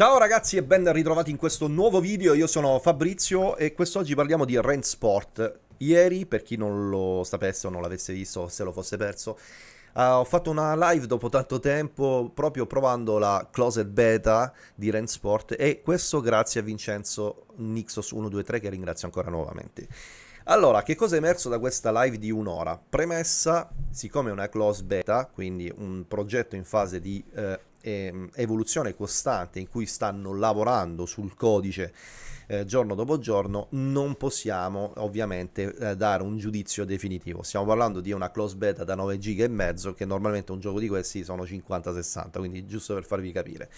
Ciao ragazzi e ben ritrovati in questo nuovo video, io sono Fabrizio e quest'oggi parliamo di Rent Sport. Ieri, per chi non lo sapesse o non l'avesse visto se lo fosse perso, uh, ho fatto una live dopo tanto tempo proprio provando la closet beta di Rent Sport e questo grazie a Vincenzo Nixos123 che ringrazio ancora nuovamente. Allora, che cosa è emerso da questa live di un'ora? Premessa, siccome è una close beta, quindi un progetto in fase di eh, eh, evoluzione costante in cui stanno lavorando sul codice eh, giorno dopo giorno, non possiamo ovviamente eh, dare un giudizio definitivo. Stiamo parlando di una close beta da 9 giga e mezzo, che normalmente un gioco di questi sono 50-60, quindi giusto per farvi capire.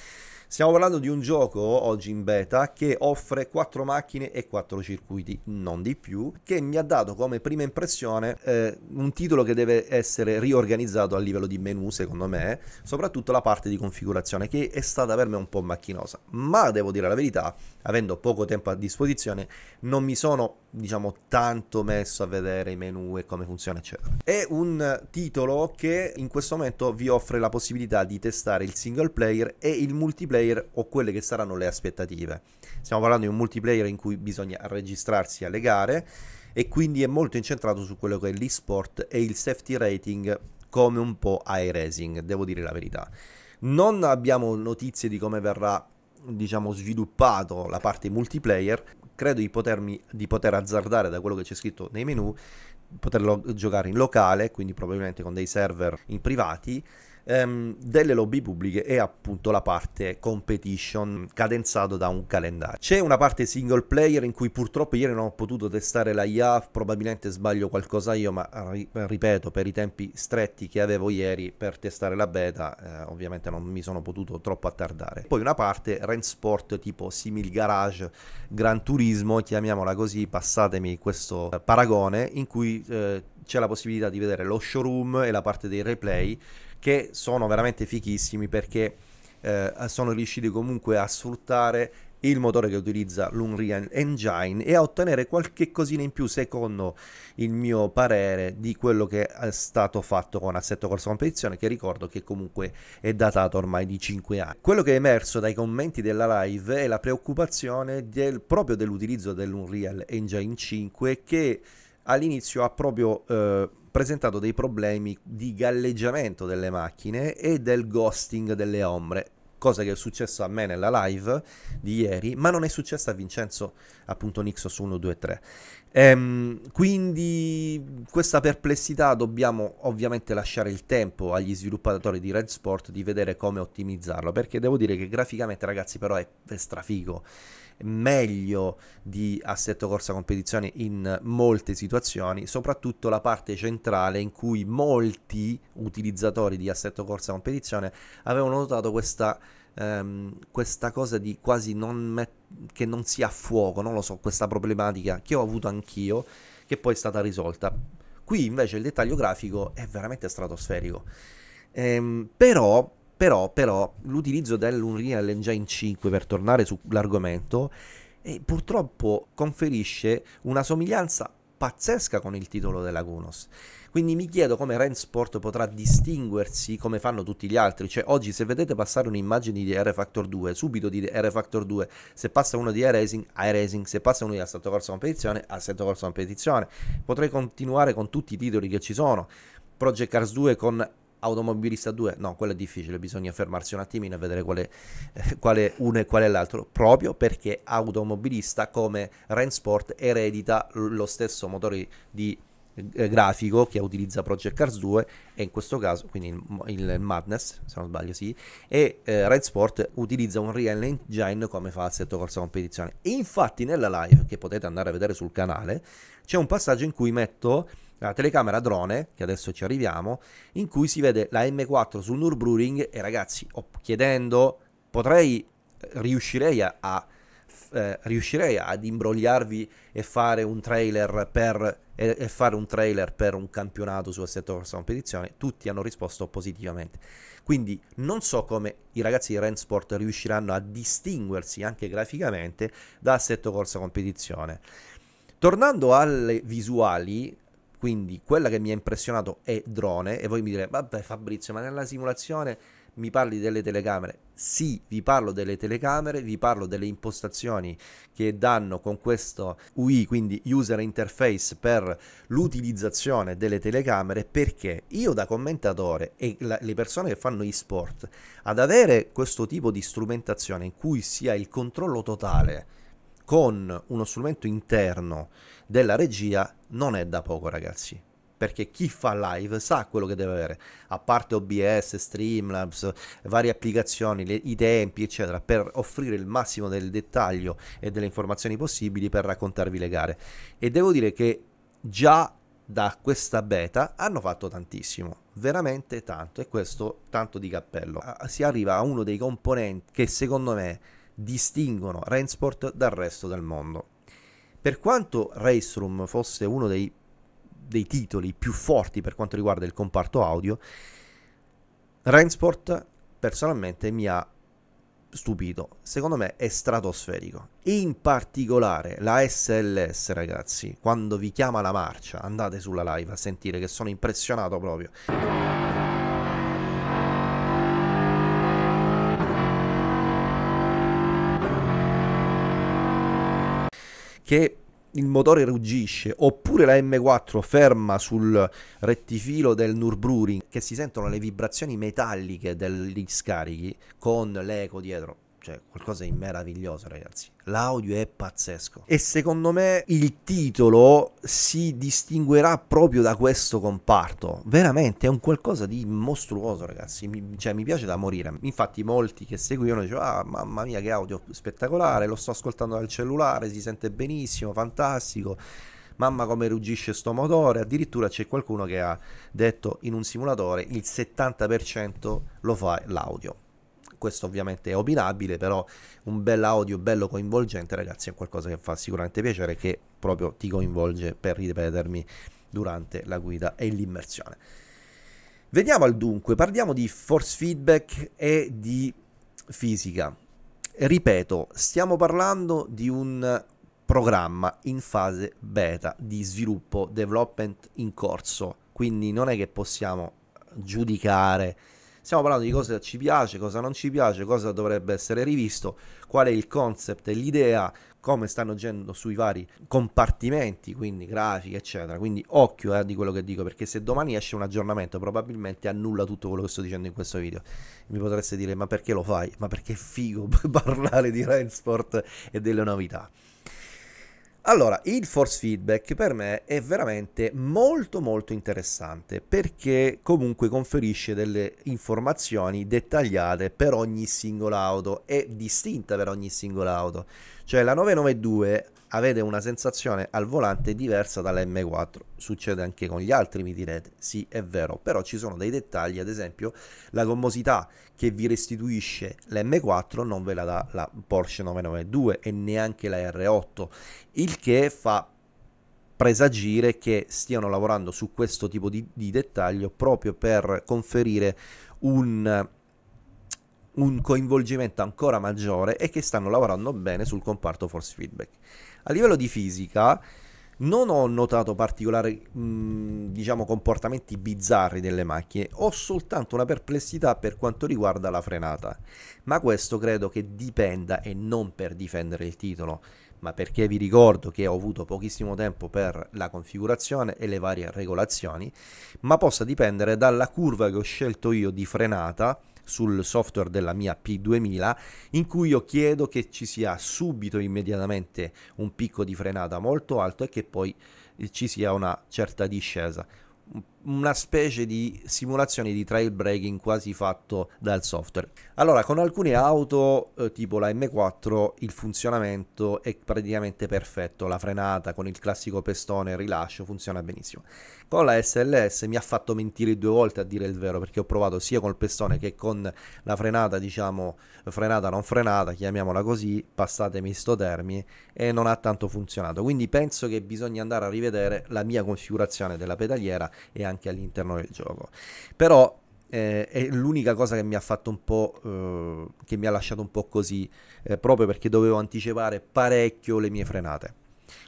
Stiamo parlando di un gioco oggi in beta che offre 4 macchine e 4 circuiti, non di più, che mi ha dato come prima impressione eh, un titolo che deve essere riorganizzato a livello di menu, secondo me, soprattutto la parte di configurazione configurazione che è stata per me un po' macchinosa, ma devo dire la verità, avendo poco tempo a disposizione, non mi sono, diciamo, tanto messo a vedere i menu e come funziona, eccetera. È un titolo che in questo momento vi offre la possibilità di testare il single player e il multiplayer o quelle che saranno le aspettative. Stiamo parlando di un multiplayer in cui bisogna registrarsi alle gare e quindi è molto incentrato su quello che è l'esport e il safety rating come un po' iRacing, devo dire la verità. Non abbiamo notizie di come verrà diciamo sviluppato la parte multiplayer credo di, potermi, di poter azzardare da quello che c'è scritto nei menu poterlo giocare in locale quindi probabilmente con dei server in privati ehm, delle lobby pubbliche e appunto la parte competition cadenzato da un calendario. C'è una parte single player in cui purtroppo ieri non ho potuto testare la IA, probabilmente sbaglio qualcosa io, ma ripeto, per i tempi stretti che avevo ieri per testare la beta, eh, ovviamente non mi sono potuto troppo attardare. Poi una parte rent sport tipo simil garage, gran turismo, chiamiamola così, passatemi questo paragone in cui eh, c'è la possibilità di vedere lo showroom e la parte dei replay che sono veramente fichissimi perché eh, sono riusciti comunque a sfruttare il motore che utilizza l'Unreal Engine e a ottenere qualche cosina in più secondo il mio parere di quello che è stato fatto con Assetto Corsa Competizione che ricordo che comunque è datato ormai di 5 anni. Quello che è emerso dai commenti della live è la preoccupazione del, proprio dell'utilizzo dell'Unreal Engine 5 che all'inizio ha proprio... Eh, presentato dei problemi di galleggiamento delle macchine e del ghosting delle ombre cosa che è successo a me nella live di ieri, ma non è successa a Vincenzo, appunto Nixos 123. Ehm, quindi questa perplessità dobbiamo ovviamente lasciare il tempo agli sviluppatori di Red Sport di vedere come ottimizzarlo, perché devo dire che graficamente ragazzi però è strafigo meglio di assetto corsa competizione in molte situazioni, soprattutto la parte centrale in cui molti utilizzatori di assetto corsa competizione avevano notato questa, ehm, questa cosa di quasi non met- che non sia a fuoco, non lo so, questa problematica che ho avuto anch'io, che poi è stata risolta. Qui invece il dettaglio grafico è veramente stratosferico. Ehm, però però, però l'utilizzo dell'Unreal Engine 5 per tornare sull'argomento eh, purtroppo conferisce una somiglianza pazzesca con il titolo della Gunos. Quindi mi chiedo come Rensport potrà distinguersi come fanno tutti gli altri. Cioè, oggi se vedete passare un'immagine di R Factor 2, subito di R Factor 2, se passa uno di iRacing, iRacing, se passa uno di Assetto Corsa Competizione, Assetto Corsa Competizione. Potrei continuare con tutti i titoli che ci sono. Project Cars 2 con automobilista 2, no, quello è difficile, bisogna fermarsi un attimino e vedere quale, eh, quale uno e quale l'altro, proprio perché automobilista come Rensport eredita lo stesso motore di eh, grafico che utilizza Project Cars 2 e in questo caso quindi il, il Madness se non sbaglio sì e eh, Red Sport utilizza un Real Engine come fa setto Corsa Competizione e infatti nella live che potete andare a vedere sul canale c'è un passaggio in cui metto la telecamera drone, che adesso ci arriviamo, in cui si vede la M4 sul Nürburgring e ragazzi, oh, chiedendo, potrei, eh, riuscirei a, a eh, riuscirei ad imbrogliarvi e fare un trailer per e, e fare un trailer per un campionato su Assetto Corsa Competizione, tutti hanno risposto positivamente. Quindi non so come i ragazzi di Rensport riusciranno a distinguersi anche graficamente da Assetto Corsa Competizione. Tornando alle visuali, quindi quella che mi ha impressionato è drone e voi mi direte vabbè Fabrizio ma nella simulazione mi parli delle telecamere? Sì, vi parlo delle telecamere, vi parlo delle impostazioni che danno con questo UI, quindi user interface per l'utilizzazione delle telecamere, perché io da commentatore e la, le persone che fanno e-sport ad avere questo tipo di strumentazione in cui si ha il controllo totale con uno strumento interno della regia non è da poco, ragazzi. Perché chi fa live sa quello che deve avere, a parte OBS, Streamlabs, varie applicazioni, le, i tempi, eccetera, per offrire il massimo del dettaglio e delle informazioni possibili per raccontarvi le gare. E devo dire che già da questa beta hanno fatto tantissimo, veramente tanto, e questo tanto di cappello. Si arriva a uno dei componenti che secondo me distinguono Rainsport dal resto del mondo. Per quanto Race Room fosse uno dei, dei titoli più forti per quanto riguarda il comparto audio, Rainsport personalmente mi ha stupito, secondo me è stratosferico. In particolare la SLS, ragazzi, quando vi chiama la marcia, andate sulla live a sentire che sono impressionato proprio. che il motore ruggisce, oppure la M4 ferma sul rettifilo del Nürburgring che si sentono le vibrazioni metalliche degli scarichi con l'eco dietro cioè qualcosa di meraviglioso ragazzi l'audio è pazzesco e secondo me il titolo si distinguerà proprio da questo comparto veramente è un qualcosa di mostruoso ragazzi mi, cioè mi piace da morire infatti molti che seguivano dicevano ah mamma mia che audio spettacolare lo sto ascoltando dal cellulare si sente benissimo fantastico mamma come ruggisce sto motore, addirittura c'è qualcuno che ha detto in un simulatore il 70% lo fa l'audio questo ovviamente è opinabile, però un bel audio bello coinvolgente ragazzi è qualcosa che fa sicuramente piacere, che proprio ti coinvolge per ripetermi durante la guida e l'immersione. Veniamo al dunque, parliamo di force feedback e di fisica. Ripeto, stiamo parlando di un programma in fase beta di sviluppo, development in corso, quindi non è che possiamo giudicare Stiamo parlando di cosa ci piace, cosa non ci piace, cosa dovrebbe essere rivisto, qual è il concept, l'idea, come stanno agendo sui vari compartimenti, quindi grafiche, eccetera. Quindi occhio eh, di quello che dico, perché se domani esce un aggiornamento probabilmente annulla tutto quello che sto dicendo in questo video. Mi potreste dire, ma perché lo fai? Ma perché è figo parlare di Rainsport e delle novità. Allora, il force feedback per me è veramente molto molto interessante perché comunque conferisce delle informazioni dettagliate per ogni singola auto e distinta per ogni singola auto. Cioè la 992 avete una sensazione al volante diversa dalla M4. Succede anche con gli altri, mi direte. Sì, è vero, però ci sono dei dettagli, ad esempio la gommosità che vi restituisce la m 4 non ve la dà la Porsche 992 e neanche la R8, il che fa presagire che stiano lavorando su questo tipo di, di dettaglio proprio per conferire un un coinvolgimento ancora maggiore e che stanno lavorando bene sul comparto force feedback. A livello di fisica non ho notato particolari mh, diciamo comportamenti bizzarri delle macchine, ho soltanto una perplessità per quanto riguarda la frenata, ma questo credo che dipenda e non per difendere il titolo, ma perché vi ricordo che ho avuto pochissimo tempo per la configurazione e le varie regolazioni, ma possa dipendere dalla curva che ho scelto io di frenata sul software della mia P2000 in cui io chiedo che ci sia subito immediatamente un picco di frenata molto alto e che poi ci sia una certa discesa una specie di simulazione di trail breaking quasi fatto dal software. Allora, con alcune auto eh, tipo la M4 il funzionamento è praticamente perfetto, la frenata con il classico pestone rilascio funziona benissimo. Con la SLS mi ha fatto mentire due volte a dire il vero perché ho provato sia col pestone che con la frenata, diciamo, frenata non frenata, chiamiamola così, passatemi sto termine e non ha tanto funzionato. Quindi penso che bisogna andare a rivedere la mia configurazione della pedaliera e anche all'interno del gioco. Però eh, è l'unica cosa che mi ha fatto un po', eh, che mi ha lasciato un po' così, eh, proprio perché dovevo anticipare parecchio le mie frenate.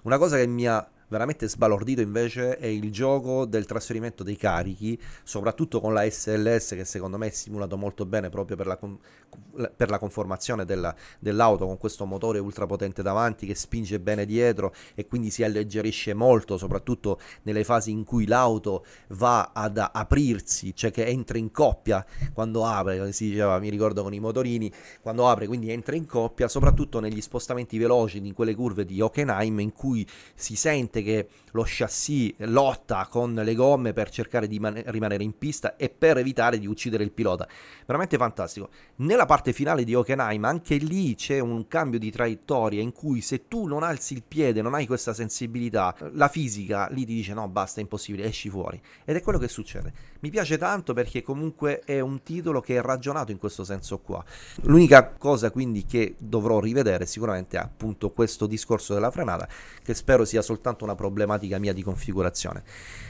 Una cosa che mi ha veramente sbalordito invece è il gioco del trasferimento dei carichi, soprattutto con la SLS che secondo me è simulato molto bene proprio per la, per la conformazione della, dell'auto con questo motore ultrapotente davanti che spinge bene dietro e quindi si alleggerisce molto, soprattutto nelle fasi in cui l'auto va ad aprirsi, cioè che entra in coppia quando apre, come si diceva, mi ricordo con i motorini, quando apre quindi entra in coppia, soprattutto negli spostamenti veloci in quelle curve di Hockenheim in cui si sente evidente che lo chassis lotta con le gomme per cercare di man- rimanere in pista e per evitare di uccidere il pilota. Veramente fantastico. Nella parte finale di Hockenheim anche lì c'è un cambio di traiettoria in cui se tu non alzi il piede, non hai questa sensibilità, la fisica lì ti dice no basta, è impossibile, esci fuori. Ed è quello che succede. Mi piace tanto perché comunque è un titolo che è ragionato in questo senso qua. L'unica cosa quindi che dovrò rivedere sicuramente è appunto questo discorso della frenata che spero sia soltanto una problematica mia di configurazione.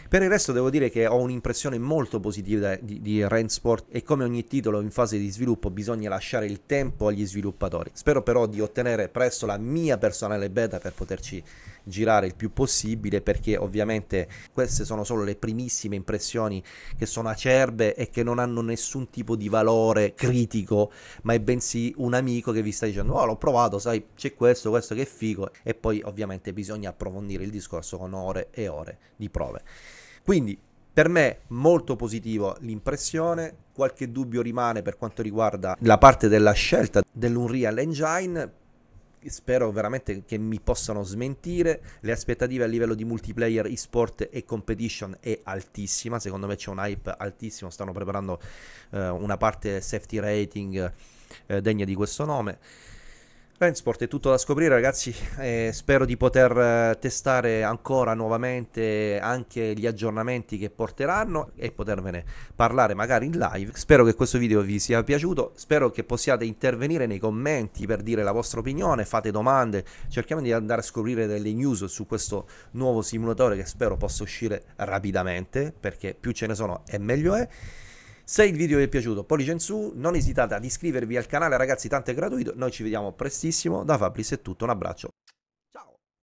Per il resto devo dire che ho un'impressione molto positiva di, di Rainsport e come ogni titolo in fase di sviluppo bisogna lasciare il tempo agli sviluppatori. Spero però di ottenere presto la mia personale beta per poterci girare il più possibile perché ovviamente queste sono solo le primissime impressioni che sono acerbe e che non hanno nessun tipo di valore critico, ma è bensì un amico che vi sta dicendo "Oh, l'ho provato, sai, c'è questo, questo che è figo" e poi ovviamente bisogna approfondire il discorso con ore e ore di prove. Quindi per me molto positivo l'impressione, qualche dubbio rimane per quanto riguarda la parte della scelta dell'Unreal Engine, spero veramente che mi possano smentire. Le aspettative a livello di multiplayer, esport e competition è altissima. Secondo me c'è un hype altissimo. Stanno preparando eh, una parte safety rating eh, degna di questo nome. Fansport è tutto da scoprire ragazzi, eh, spero di poter eh, testare ancora nuovamente anche gli aggiornamenti che porteranno e potervene parlare magari in live. Spero che questo video vi sia piaciuto, spero che possiate intervenire nei commenti per dire la vostra opinione, fate domande, cerchiamo di andare a scoprire delle news su questo nuovo simulatore che spero possa uscire rapidamente perché più ce ne sono e meglio è. Se il video vi è piaciuto, pollice in su, non esitate ad iscrivervi al canale ragazzi, tanto è gratuito, noi ci vediamo prestissimo, da Fabris è tutto, un abbraccio.